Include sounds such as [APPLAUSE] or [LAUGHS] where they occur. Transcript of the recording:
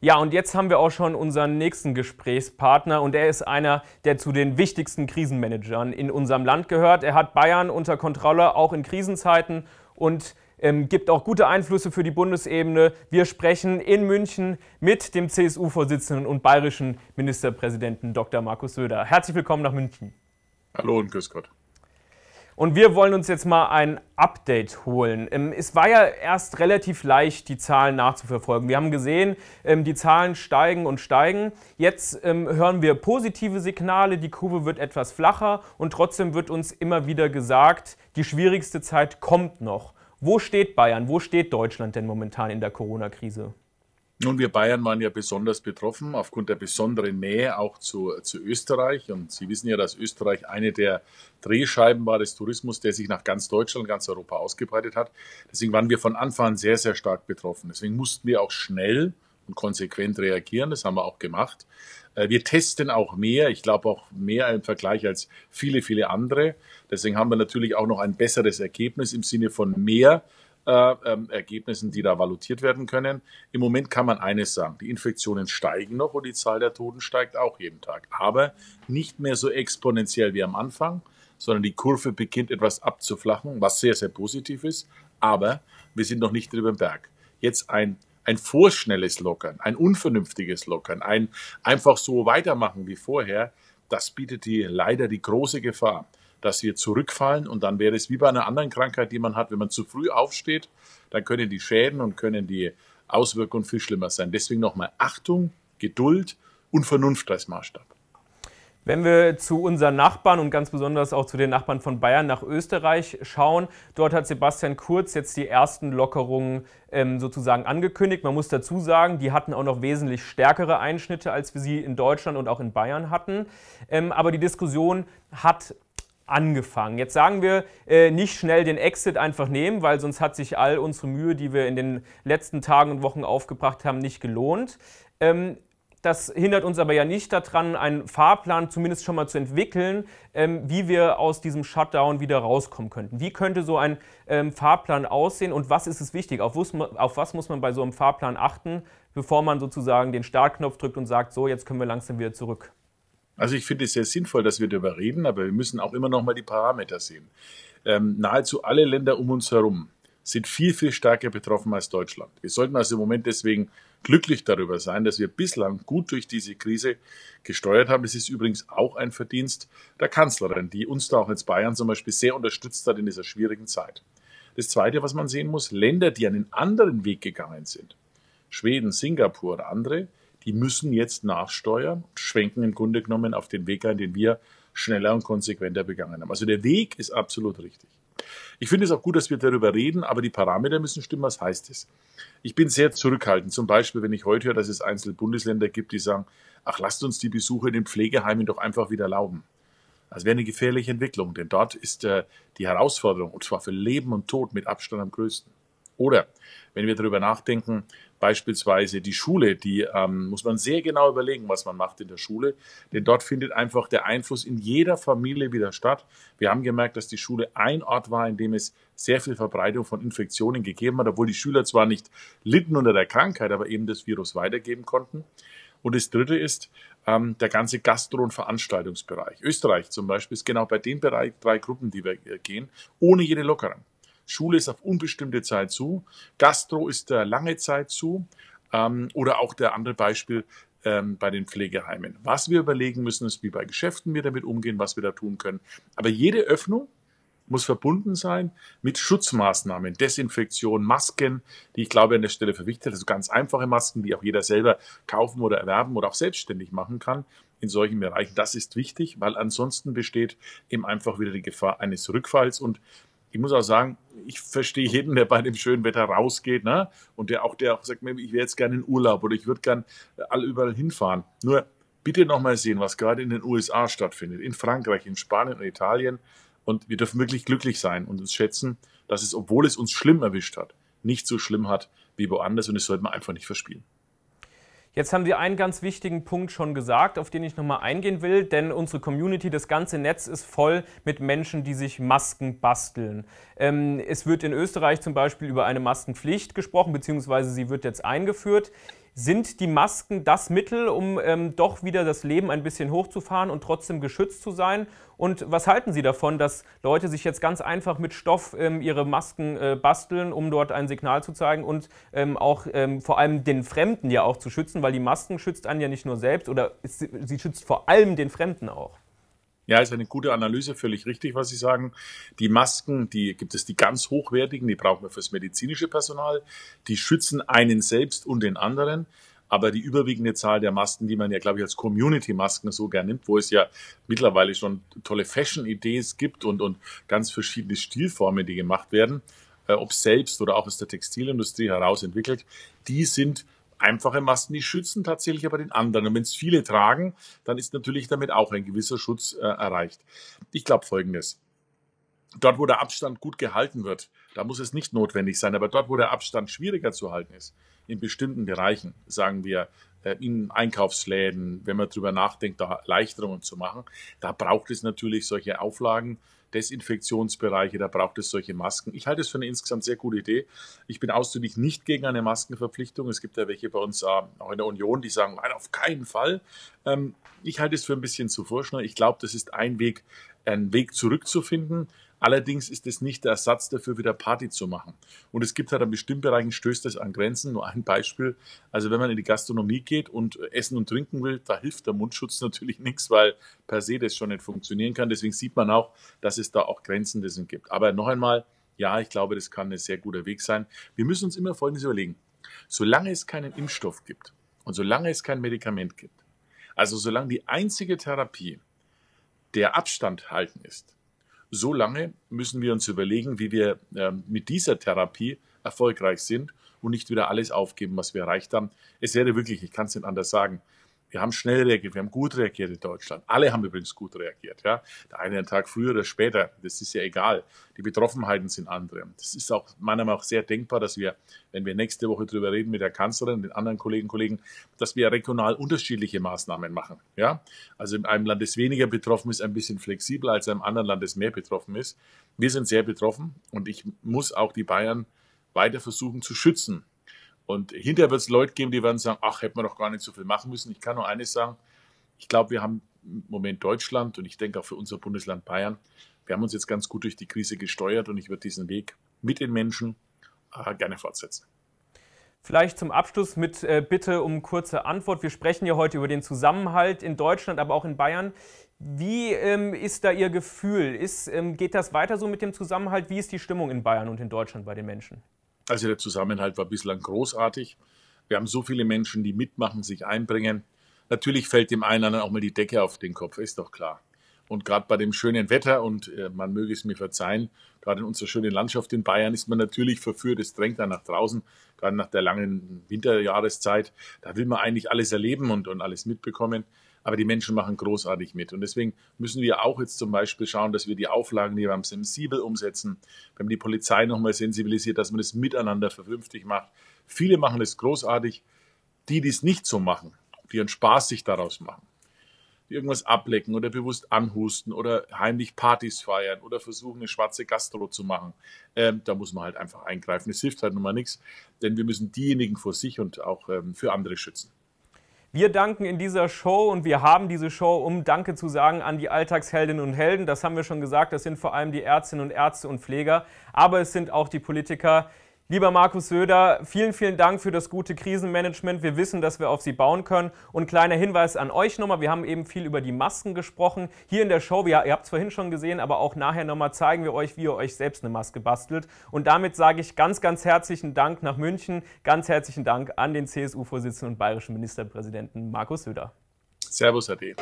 Ja, und jetzt haben wir auch schon unseren nächsten Gesprächspartner und er ist einer, der zu den wichtigsten Krisenmanagern in unserem Land gehört. Er hat Bayern unter Kontrolle, auch in Krisenzeiten und ähm, gibt auch gute Einflüsse für die Bundesebene. Wir sprechen in München mit dem CSU-Vorsitzenden und bayerischen Ministerpräsidenten Dr. Markus Söder. Herzlich willkommen nach München. Hallo und grüß Gott. Und wir wollen uns jetzt mal ein Update holen. Ähm, es war ja erst relativ leicht, die Zahlen nachzuverfolgen. Wir haben gesehen, ähm, die Zahlen steigen und steigen. Jetzt ähm, hören wir positive Signale, die Kurve wird etwas flacher und trotzdem wird uns immer wieder gesagt, die schwierigste Zeit kommt noch. Wo steht Bayern? Wo steht Deutschland denn momentan in der Corona-Krise? Nun, wir Bayern waren ja besonders betroffen aufgrund der besonderen Nähe auch zu, zu Österreich. Und Sie wissen ja, dass Österreich eine der Drehscheiben war des Tourismus, der sich nach ganz Deutschland, ganz Europa ausgebreitet hat. Deswegen waren wir von Anfang an sehr, sehr stark betroffen. Deswegen mussten wir auch schnell und konsequent reagieren. Das haben wir auch gemacht. Äh, wir testen auch mehr, ich glaube auch mehr im Vergleich als viele, viele andere. Deswegen haben wir natürlich auch noch ein besseres Ergebnis im Sinne von mehr äh, ähm, Ergebnissen, die da valutiert werden können. Im Moment kann man eines sagen, die Infektionen steigen noch und die Zahl der Toten steigt auch jeden Tag. Aber nicht mehr so exponentiell wie am Anfang, sondern die Kurve beginnt etwas abzuflachen, was sehr, sehr positiv ist. Aber wir sind noch nicht drüber im Berg. Jetzt ein ein vorschnelles Lockern, ein unvernünftiges Lockern, ein einfach so weitermachen wie vorher, das bietet die, leider die große Gefahr, dass wir zurückfallen und dann wäre es wie bei einer anderen Krankheit, die man hat, wenn man zu früh aufsteht, dann können die Schäden und können die Auswirkungen viel schlimmer sein. Deswegen nochmal Achtung, Geduld und Vernunft als Maßstab. Wenn wir zu unseren Nachbarn und ganz besonders auch zu den Nachbarn von Bayern nach Österreich schauen, dort hat Sebastian Kurz jetzt die ersten Lockerungen ähm, sozusagen angekündigt. Man muss dazu sagen, die hatten auch noch wesentlich stärkere Einschnitte, als wir sie in Deutschland und auch in Bayern hatten. Ähm, aber die Diskussion hat angefangen. Jetzt sagen wir, äh, nicht schnell den Exit einfach nehmen, weil sonst hat sich all unsere Mühe, die wir in den letzten Tagen und Wochen aufgebracht haben, nicht gelohnt. Ähm, das hindert uns aber ja nicht daran, einen Fahrplan zumindest schon mal zu entwickeln, ähm, wie wir aus diesem Shutdown wieder rauskommen könnten. Wie könnte so ein ähm, Fahrplan aussehen und was ist es wichtig? Auf auf was muss man bei so einem Fahrplan achten, bevor man sozusagen den Startknopf drückt und sagt, so, jetzt können wir langsam wieder zurück? Also ich finde es sehr sinnvoll, dass wir darüber reden, aber wir müssen auch immer noch mal die Parameter sehen. Ähm, nahezu alle Länder um uns herum sind viel, viel stärker betroffen als Deutschland. Wir sollten also im Moment deswegen glücklich darüber sein, dass wir bislang gut durch diese Krise gesteuert haben. Das ist übrigens auch ein Verdienst der Kanzlerin, die uns da auch jetzt Bayern zum Beispiel sehr unterstützt hat in dieser schwierigen Zeit. Das Zweite, was man sehen muss, Länder, die einen anderen Weg gegangen sind, Schweden, Singapur oder andere, die müssen jetzt nachsteuern, schwenken im Grunde genommen auf den Weg ein, den wir schneller und konsequenter begangen haben. Also der Weg ist absolut richtig. Ich finde es auch gut, dass wir darüber reden, aber die Parameter müssen stimmen. Was heißt es? Ich bin sehr zurückhaltend. Zum Beispiel, wenn ich heute höre, dass es einzelne Bundesländer gibt, die sagen, ach, lasst uns die Besuche in den Pflegeheimen doch einfach wieder erlauben. Das wäre eine gefährliche Entwicklung, denn dort ist äh, die Herausforderung, und zwar für Leben und Tod, mit Abstand am größten. Oder wenn wir darüber nachdenken, Beispielsweise die Schule, die ähm, muss man sehr genau überlegen, was man macht in der Schule, denn dort findet einfach der Einfluss in jeder Familie wieder statt. Wir haben gemerkt, dass die Schule ein Ort war, in dem es sehr viel Verbreitung von Infektionen gegeben hat, obwohl die Schüler zwar nicht litten unter der Krankheit, aber eben das Virus weitergeben konnten. Und das Dritte ist ähm, der ganze Gastro- und Veranstaltungsbereich. Österreich zum Beispiel ist genau bei den Bereich, drei Gruppen, die wir äh, gehen, ohne jede Lockerung. Schule ist auf unbestimmte Zeit zu, Gastro ist da lange Zeit zu ähm, oder auch der andere Beispiel ähm, bei den Pflegeheimen. Was wir überlegen müssen, ist, wie bei Geschäften wir damit umgehen, was wir da tun können. Aber jede Öffnung muss verbunden sein mit Schutzmaßnahmen, Desinfektion, Masken, die ich glaube an der Stelle verwichtet, Also ganz einfache Masken, die auch jeder selber kaufen oder erwerben oder auch selbstständig machen kann in solchen Bereichen. Das ist wichtig, weil ansonsten besteht eben einfach wieder die Gefahr eines Rückfalls. Und ich muss auch sagen, ich verstehe jeden, der bei dem schönen Wetter rausgeht, ne? Und der auch, der auch sagt, ich wäre jetzt gerne in Urlaub oder ich würde gerne äh, all überall hinfahren. Nur bitte nochmal sehen, was gerade in den USA stattfindet, in Frankreich, in Spanien und Italien. Und wir dürfen wirklich glücklich sein und uns schätzen, dass es, obwohl es uns schlimm erwischt hat, nicht so schlimm hat wie woanders und das sollten wir einfach nicht verspielen. Jetzt haben Sie einen ganz wichtigen Punkt schon gesagt, auf den ich nochmal eingehen will, denn unsere Community, das ganze Netz ist voll mit Menschen, die sich Masken basteln. Ähm, es wird in Österreich zum Beispiel über eine Maskenpflicht gesprochen, beziehungsweise sie wird jetzt eingeführt. Sind die Masken das Mittel, um ähm, doch wieder das Leben ein bisschen hochzufahren und trotzdem geschützt zu sein? Und was halten Sie davon, dass Leute sich jetzt ganz einfach mit Stoff ähm, ihre Masken äh, basteln, um dort ein Signal zu zeigen und ähm, auch ähm, vor allem den Fremden ja auch zu schützen, weil die Masken schützt einen ja nicht nur selbst oder sie schützt vor allem den Fremden auch. Ja, ist eine gute Analyse, völlig richtig, was Sie sagen. Die Masken, die gibt es die ganz hochwertigen, die brauchen wir fürs medizinische Personal. Die schützen einen selbst und den anderen. Aber die überwiegende Zahl der Masken, die man ja, glaube ich, als Community-Masken so gern nimmt, wo es ja mittlerweile schon tolle Fashion-Ideen gibt und, und ganz verschiedene Stilformen, die gemacht werden, äh, ob selbst oder auch aus der Textilindustrie heraus entwickelt, die sind Einfache Masken, die schützen tatsächlich aber den anderen. Und wenn es viele tragen, dann ist natürlich damit auch ein gewisser Schutz äh, erreicht. Ich glaube Folgendes. Dort, wo der Abstand gut gehalten wird, da muss es nicht notwendig sein. Aber dort, wo der Abstand schwieriger zu halten ist, in bestimmten Bereichen, sagen wir äh, in Einkaufsläden, wenn man drüber nachdenkt, da Erleichterungen zu machen, da braucht es natürlich solche Auflagen, Desinfektionsbereiche, da braucht es solche Masken. Ich halte es für eine insgesamt sehr gute Idee. Ich bin ausdrücklich nicht gegen eine Maskenverpflichtung. Es gibt ja welche bei uns äh, auch in der Union, die sagen, nein, auf keinen Fall. Ähm, ich halte es für ein bisschen zu vorschnell. Ich glaube, das ist ein Weg, einen Weg zurückzufinden. Allerdings ist es nicht der Ersatz dafür, wieder Party zu machen. Und es gibt halt an bestimmten Bereichen stößt das an Grenzen. Nur ein Beispiel. Also wenn man in die Gastronomie geht und essen und trinken will, da hilft der Mundschutz [LAUGHS] natürlich nichts, weil per se das schon nicht funktionieren kann. Deswegen sieht man auch, dass es da auch Grenzen dessen gibt. Aber noch einmal, ja, ich glaube, das kann ein sehr guter Weg sein. Wir müssen uns immer Folgendes überlegen. Solange es keinen Impfstoff gibt und solange es kein Medikament gibt, also solange die einzige Therapie der Abstand halten ist, so lange müssen wir uns überlegen, wie wir ähm, mit dieser Therapie erfolgreich sind und nicht wieder alles aufgeben, was wir erreicht haben. Es wäre wirklich, ich kann es nicht anders sagen, wir haben schnell reagiert, wir haben gut reagiert in Deutschland. Alle haben übrigens gut reagiert. Ja? Der eine einen Tag früher oder später, das ist ja egal. Die Betroffenheiten sind andere. Das ist auch meiner Meinung nach sehr denkbar, dass wir, wenn wir nächste Woche darüber reden mit der Kanzlerin den anderen Kollegen, Kollegen, dass wir regional unterschiedliche Maßnahmen machen. Ja? Also in einem Land, das weniger betroffen ist, ein bisschen flexibler als in einem anderen Land, das mehr betroffen ist. Wir sind sehr betroffen und ich muss auch die Bayern weiter versuchen zu schützen und hinterher wird es Leute geben, die werden sagen, ach, hätte man doch gar nicht so viel machen müssen. Ich kann nur eines sagen, ich glaube, wir haben im Moment Deutschland und ich denke auch für unser Bundesland Bayern, wir haben uns jetzt ganz gut durch die Krise gesteuert und ich würde diesen Weg mit den Menschen äh, gerne fortsetzen. Vielleicht zum Abschluss mit äh, Bitte um kurze Antwort. Wir sprechen ja heute über den Zusammenhalt in Deutschland, aber auch in Bayern. Wie ähm, ist da Ihr Gefühl? Ist, ähm, geht das weiter so mit dem Zusammenhalt? Wie ist die Stimmung in Bayern und in Deutschland bei den Menschen? Also der Zusammenhalt war bislang großartig. Wir haben so viele Menschen, die mitmachen, sich einbringen. Natürlich fällt dem einen anderen auch mal die Decke auf den Kopf, ist doch klar. Und gerade bei dem schönen Wetter, und äh, man möge es mir verzeihen, gerade in unserer schönen Landschaft in Bayern ist man natürlich verführt, es drängt dann nach draußen, gerade nach der langen Winterjahreszeit. Da will man eigentlich alles erleben und, und alles mitbekommen aber die Menschen machen großartig mit. Und deswegen müssen wir auch jetzt zum Beispiel schauen, dass wir die Auflagen, die wir haben, sensibel umsetzen. Wir haben die Polizei nochmal sensibilisiert, dass man das miteinander vernünftig macht. Viele machen das großartig. Die, die es nicht so machen, die ihren Spaß sich daraus machen, die irgendwas ablecken oder bewusst anhusten oder heimlich Partys feiern oder versuchen, eine schwarze Gastro zu machen, ähm, da muss man halt einfach eingreifen. Es hilft halt nun mal nichts, denn wir müssen diejenigen vor sich und auch ähm, für andere schützen. Wir danken in dieser Show und wir haben diese Show, um Danke zu sagen an die Alltagsheldinnen und Helden. Das haben wir schon gesagt, das sind vor allem die Ärztinnen und Ärzte und Pfleger, aber es sind auch die Politiker, Lieber Markus Söder, vielen, vielen Dank für das gute Krisenmanagement. Wir wissen, dass wir auf Sie bauen können. Und kleiner Hinweis an euch nochmal, wir haben eben viel über die Masken gesprochen. Hier in der Show, wir, ihr habt es vorhin schon gesehen, aber auch nachher nochmal zeigen wir euch, wie ihr euch selbst eine Maske bastelt. Und damit sage ich ganz, ganz herzlichen Dank nach München. Ganz herzlichen Dank an den CSU-Vorsitzenden und bayerischen Ministerpräsidenten Markus Söder. Servus, Ade.